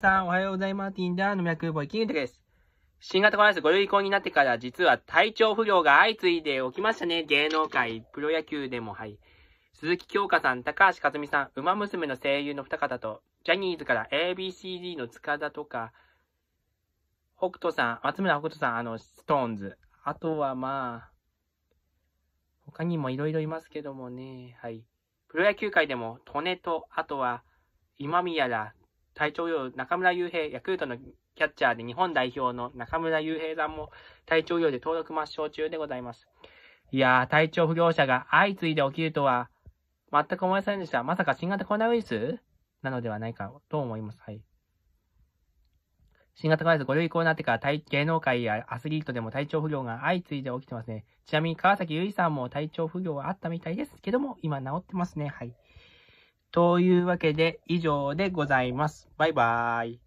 さん、おはようございます。ティンダーの脈ボイキングです。新型コロナウイルスご移行になってから実は体調不良が相次いで起きましたね。芸能界、プロ野球でも、はい。鈴木京香さん、高橋克美さん、馬娘の声優の二方と、ジャニーズから ABCD の塚田とか、北斗さん、松村北斗さん、あの、ストーンズ。あとはまあ、他にもいろいろいますけどもね、はい。プロ野球界でも、トネと、あとは、今宮ら、体調用中村悠平、ヤクルトのキャッチャーで日本代表の中村悠平さんも体調要で登録抹消中でございます。いやー、体調不良者が相次いで起きるとは、全く思いませんでした。まさか新型コロナウイルスなのではないかと思います。はい。新型コロナウイルス5類移行になってから芸能界やアスリートでも体調不良が相次いで起きてますね。ちなみに川崎優衣さんも体調不良はあったみたいですけども、今治ってますね。はい。というわけで以上でございます。バイバーイ。